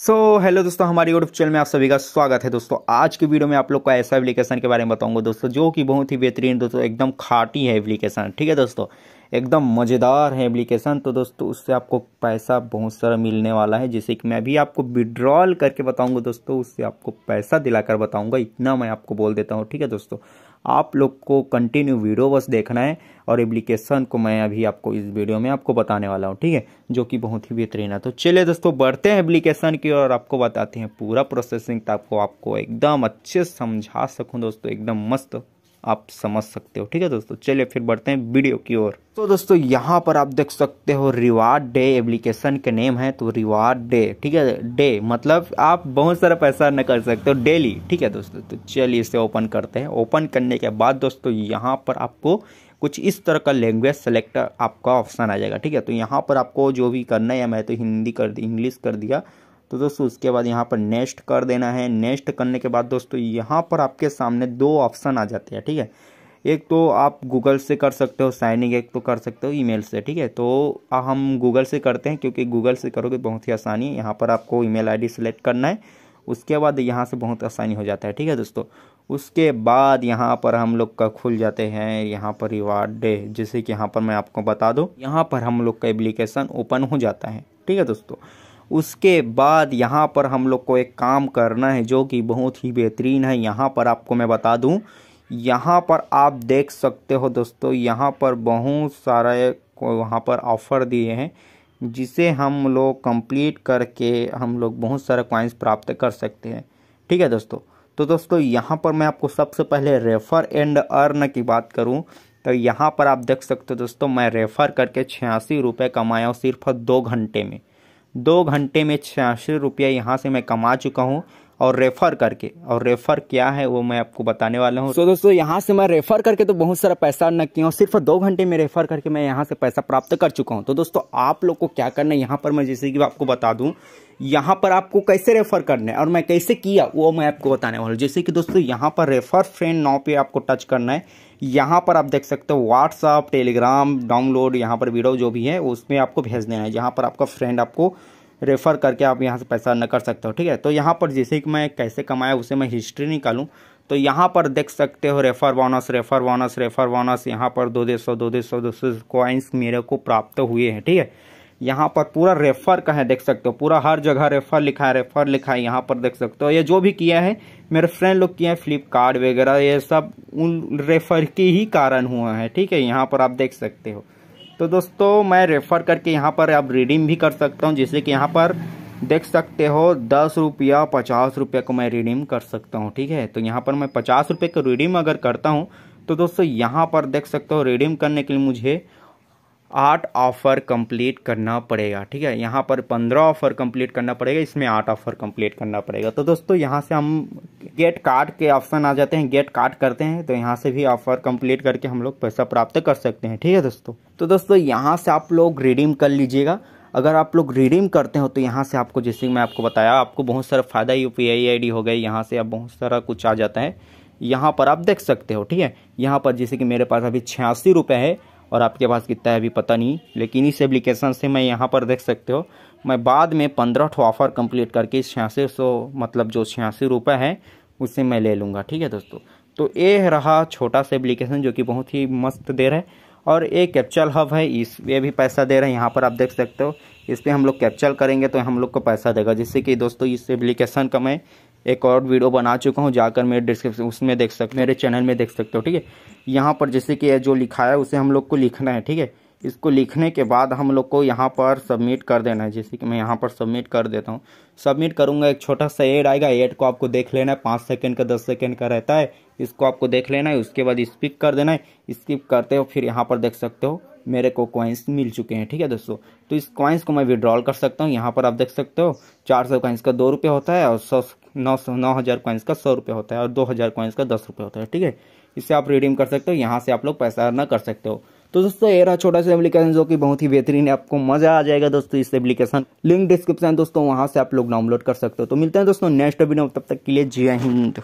सो so, hello दोस्तों हमारे YouTube channel में आप सभी का स्वागत है दोस्तों आज के वीडियो में आप लोग को ऐसा एप्लीकेशन के बारे में बताऊंगा दोस्तों जो कि बहुत ही बेहतरीन दोस्तों एकदम खाटी है एप्लीकेशन ठीक है दोस्तों एकदम मज़ेदार है एप्लीकेशन तो दोस्तों उससे आपको पैसा बहुत सारा मिलने वाला है जैसे कि मैं अभी आपको विड्रॉल करके बताऊँगा दोस्तों उससे आपको पैसा दिलाकर बताऊँगा इतना मैं आपको बोल देता हूँ ठीक है दोस्तों आप लोग को कंटिन्यू वीडियो बस देखना है और एप्लीकेशन को मैं अभी आपको इस वीडियो में आपको बताने वाला हूँ ठीक है जो कि बहुत ही बेहतरीन है तो चलिए दोस्तों बढ़ते हैं एप्लीकेशन की और आपको बताते हैं पूरा प्रोसेसिंग तक आपको आपको एकदम अच्छे समझा सकूँ दोस्तों एकदम मस्त आप समझ सकते हो ठीक है दोस्तों चलिए फिर बढ़ते हैं वीडियो की ओर तो दोस्तों यहाँ पर आप देख सकते हो रिवार्ड डे एप्लीकेशन के नेम है तो रिवार्ड डे ठीक है डे मतलब आप बहुत सारा पैसा न कर सकते हो डेली ठीक है दोस्तों तो चलिए इसे ओपन करते हैं ओपन करने के बाद दोस्तों यहाँ पर आपको कुछ इस तरह का लैंग्वेज सेलेक्ट आपका ऑप्शन आ जाएगा ठीक है तो यहाँ पर आपको जो भी करना है मैं तो हिंदी कर दी इंग्लिश कर दिया तो दोस्तों उसके बाद यहाँ पर नेक्स्ट कर देना है नेक्स्ट करने के बाद दोस्तों यहाँ पर आपके सामने दो ऑप्शन आ जाते हैं ठीक है एक तो आप गूगल से कर सकते हो साइनिंग एक तो कर सकते हो ईमेल से ठीक है तो हम गूगल से करते हैं क्योंकि गूगल से करोगे बहुत ही आसानी है यहाँ पर आपको ईमेल आईडी सेलेक्ट करना है उसके बाद यहाँ से बहुत आसानी हो जाता है ठीक है दोस्तों उसके बाद यहाँ पर हम लोग का खुल जाते हैं यहाँ पर रिवार्ड डे जैसे कि यहाँ पर मैं आपको बता दूँ यहाँ पर हम लोग का एप्लीकेशन ओपन हो जाता है ठीक है दोस्तों उसके बाद यहाँ पर हम लोग को एक काम करना है जो कि बहुत ही बेहतरीन है यहाँ पर आपको मैं बता दूँ यहाँ पर आप देख सकते हो दोस्तों यहाँ पर बहुत सारे वहाँ पर ऑफ़र दिए हैं जिसे हम लोग कंप्लीट करके हम लोग बहुत सारे क्वाइंस प्राप्त कर सकते हैं ठीक है दोस्तों तो दोस्तों यहाँ पर मैं आपको सबसे पहले रेफ़र एंड अर्न की बात करूँ तो यहाँ पर आप देख सकते हो दोस्तों मैं रेफ़र करके छियासी रुपये कमाया हूँ सिर्फ दो घंटे में दो घंटे में छियासी रुपया यहाँ से मैं कमा चुका हूँ और रेफ़र करके और रेफ़र क्या है वो मैं आपको बताने वाला हूँ तो so, दोस्तों यहाँ से मैं रेफ़र करके तो बहुत सारा पैसा न किया सिर्फ दो घंटे में रेफ़र करके मैं यहाँ से पैसा प्राप्त कर चुका हूँ तो दोस्तों आप लोग को क्या करना है यहाँ पर मैं जैसे कि आपको बता दूँ यहाँ पर आपको कैसे रेफ़र करना है और मैं कैसे किया वो मैं आपको बताने वाला हूँ जैसे कि दोस्तों यहाँ पर रेफ़र फ्रेंड नाव पे आपको टच करना है यहाँ पर आप देख सकते हो व्हाट्सअप टेलीग्राम डाउनलोड यहाँ पर वीडियो जो भी है उसमें आपको भेज देना है जहाँ पर आपका फ्रेंड आपको रेफ़र करके आप यहाँ से पैसा न कर सकते हो ठीक है तो यहाँ पर जैसे कि मैं कैसे कमाया उसे मैं हिस्ट्री निकालूँ तो यहाँ पर देख सकते हो refer bonus refer bonus refer bonus यहाँ पर दो डेढ़ सौ दो डेढ़ सौ दो सौ कॉइन्स मेरे को प्राप्त हुए हैं ठीक है यहाँ पर पूरा रेफर का है देख सकते हो पूरा हर जगह रेफर लिखा है रेफर लिखा है यहाँ पर देख सकते हो ये जो भी किया है मेरे फ्रेंड लोग किए हैं फ्लिपकार्ट वगैरह ये सब उन रेफर के ही कारण हुआ है ठीक है यहाँ पर आप देख सकते हो तो दोस्तों मैं रेफ़र करके यहाँ पर आप रिडीम भी कर सकता हूँ जैसे कि यहाँ पर देख सकते हो दस रुपया पचास रुपये को मैं रिडीम कर सकता हूँ ठीक है तो यहाँ पर मैं पचास रुपये को रिडीम अगर करता हूँ तो दोस्तों यहाँ पर देख सकते हो रिडीम करने के लिए मुझे आठ ऑफ़र कंप्लीट करना पड़ेगा ठीक है यहाँ पर पंद्रह ऑफ़र कंप्लीट करना पड़ेगा इसमें आठ ऑफ़र कंप्लीट करना पड़ेगा तो दोस्तों यहाँ से हम गेट कार्ड के ऑप्शन आ जाते हैं गेट कार्ड करते हैं तो यहाँ से भी ऑफ़र कंप्लीट करके हम लोग पैसा प्राप्त कर सकते हैं ठीक है दोस्तों तो दोस्तों यहाँ से आप लोग रिडीम कर लीजिएगा अगर आप लोग रिडीम करते हो तो यहाँ से आपको जैसे मैं आपको बताया आपको बहुत सारा फ़ायदा U P I I D हो गई यहाँ से आप बहुत सारा कुछ आ जाता है यहाँ पर आप देख सकते हो ठीक है यहाँ पर जैसे कि मेरे पास अभी छियासी रुपये है और आपके पास कितना है अभी पता नहीं लेकिन इस एप्लीकेशन से मैं यहाँ पर देख सकते हो मैं बाद में पंद्रह ठो ऑफ़र कंप्लीट करके छियासी सौ मतलब जो छियासी रुपये है उससे मैं ले लूँगा ठीक है दोस्तों तो ये रहा छोटा सा एप्लीकेशन जो कि बहुत ही मस्त दे रहा है और ये कैप्चल हब है इस ये भी पैसा दे रहे हैं यहाँ पर आप देख सकते हो इस पर हम लोग कैप्चल करेंगे तो हम लोग को पैसा देगा जिससे कि दोस्तों इस एप्लीकेशन का मैं एक और वीडियो बना चुका हूँ जाकर मेरे डिस्क्रिप्शन उसमें देख सकते मेरे चैनल में देख सकते हो ठीक है यहाँ पर जैसे कि जो लिखा है उसे हम लोग को लिखना है ठीक है इसको लिखने के बाद हम लोग को यहाँ पर सबमिट कर देना है जैसे कि मैं यहाँ पर सबमिट कर देता हूँ सबमिट करूँगा एक छोटा सा एड आएगा एड को आपको देख लेना है पाँच सेकेंड का दस सेकेंड का रहता है इसको आपको देख लेना है उसके बाद स्पिक कर देना है स्किप करते हो फिर यहाँ पर देख सकते हो मेरे को कॉइन्स मिल चुके हैं ठीक है दोस्तों तो इस कॉइन्स को मैं विड्रॉल कर सकता हूँ यहाँ पर आप देख सकते हो चार सौ कॉइन्स का दो रुपये होता है और सौ नौ सौ नौ हज़ार कॉइन्स का सौ रुपये होता है और दो हज़ार कॉइन्स का दस रुपये होता है ठीक है इससे आप रिडीम कर सकते हो यहाँ से आप लोग पैसा अर्ना कर सकते हो तो दोस्तों ये रहा छोटा सा एप्लीकेशन जो कि बहुत ही बेहतरीन है आपको मजा आ जाएगा दोस्तों इस एप्लीकेशन लिंक डिस्क्रिप्शन दोस्तों वहाँ से आप लोग डाउनलोड कर सकते हो तो मिलते हैं दोस्तों नेक्स्ट वीडियो तब तक के लिए जय हिंद